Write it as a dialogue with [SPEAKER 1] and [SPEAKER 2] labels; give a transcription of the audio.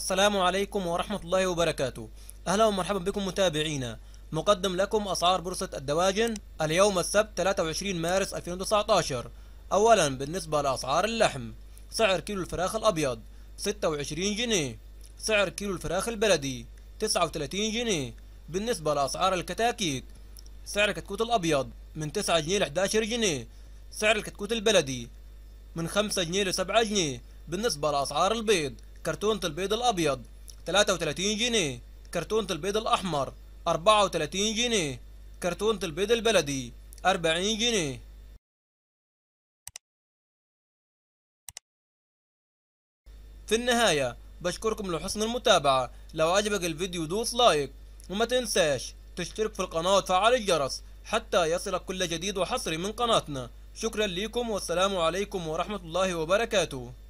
[SPEAKER 1] السلام عليكم ورحمة الله وبركاته أهلا ومرحبا بكم متابعينا مقدم لكم أسعار بورصة الدواجن اليوم السبت 23 مارس 2019 أولا بالنسبة لأسعار اللحم سعر كيلو الفراخ الأبيض 26 جنيه سعر كيلو الفراخ البلدي 39 جنيه بالنسبة لأسعار الكتاكيت سعر الكتكوت الأبيض من 9 جنيه ل 11 جنيه سعر الكتكوت البلدي من 5 جنيه ل 7 جنيه بالنسبة لأسعار البيض كرتونة البيض الأبيض 33 جنيه كرتونة البيض الأحمر 34 جنيه كرتونة البيض البلدي 40 جنيه
[SPEAKER 2] في النهاية
[SPEAKER 1] بشكركم لحسن المتابعة لو عجبك الفيديو دوس لايك وما تنساش تشترك في القناة وتفعل الجرس حتى يصلك كل جديد وحصري من قناتنا شكرا لكم والسلام عليكم ورحمة الله وبركاته